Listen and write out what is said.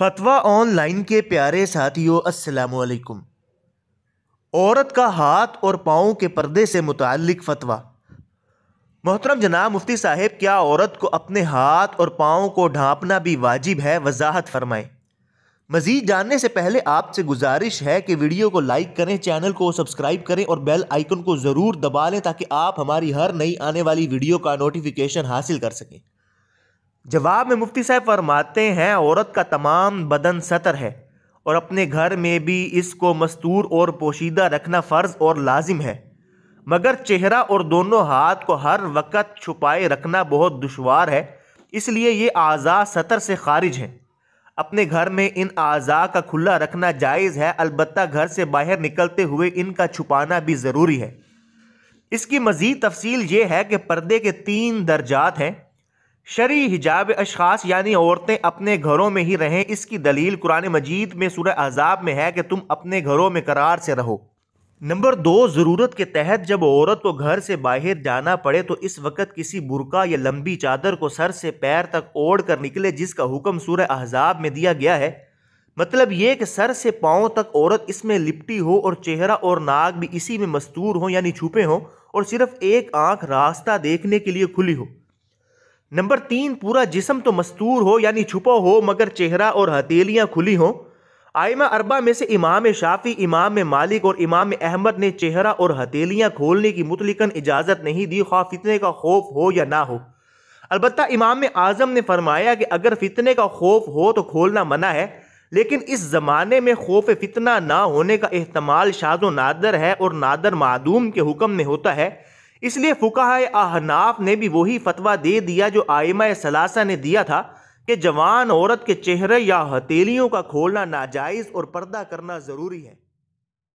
फतवा ऑनलाइन के प्यारे साथियों अस्सलाम वालेकुम औरत का हाथ और पाँव के पर्दे से मुतक फतवा मोहतरम जनाब मुफ्ती साहब क्या औरत को अपने हाथ और पाँव को ढांपना भी वाजिब है वजाहत फरमाएं मज़ीद जानने से पहले आपसे गुजारिश है कि वीडियो को लाइक करें चैनल को सब्सक्राइब करें और बेल आइकन को ज़रूर दबा लें ताकि आप हमारी हर नई आने वाली वीडियो का नोटिफिकेशन हासिल कर सकें जवाब में मुफ्ती साहब फरमाते हैं औरत का तमाम बदन सतर है और अपने घर में भी इसको मस्तूर और पोशीदा रखना फ़र्ज और लाजिम है मगर चेहरा और दोनों हाथ को हर वक्त छुपाए रखना बहुत दुशवार है इसलिए ये आज़ा सतर से खारिज हैं अपने घर में इन आज़ा का खुला रखना जायज़ है अलबत् घर से बाहर निकलते हुए इनका छुपाना भी ज़रूरी है इसकी मज़ीद तफसील ये है कि पर्दे के तीन दर्जात हैं शरी हिजाब अशास यानी औरतें अपने घरों में ही रहें इसकी दलील कुरान मजीद में सुर अजाब में है कि तुम अपने घरों में करार से रहो नंबर दो ज़रूरत के तहत जब औरत को घर से बाहर जाना पड़े तो इस वक्त किसी बुरका या लंबी चादर को सर से पैर तक ओढ़ कर निकले जिसका हुक्म सुर अहजाब में दिया गया है मतलब ये कि सर से पाँव तक औरत इसमें लिपटी हो और चेहरा और नाक भी इसी में मस्तूर हो यानी छुपे हों और सिर्फ एक आँख रास्ता देखने के लिए खुली हो नंबर तीन पूरा जिसम तो मस्तूर हो यानी छुपा हो मगर चेहरा और हथेलियाँ खुली हों आयमा अरबा में से इमाम शाफी इमाम मालिक और इमाम अहमद ने चेहरा और हथेलियाँ खोलने की मुतलिकन इजाज़त नहीं दी खा फितने का खौफ हो या ना हो अलबत् इमाम आज़म ने फरमाया कि अगर फितने का खौफ हो तो खोलना मना है लेकिन इस ज़माने में खौफ फितना ना होने का अहतमाल शाजो नादर है और नादर मदूम के हुक्म में होता है इसलिए फुकाह आहनाफ ने भी वही फतवा दे दिया जो आयमा सलासा ने दिया था कि जवान औरत के चेहरे या हथेलियों का खोलना नाजायज़ और पर्दा करना ज़रूरी है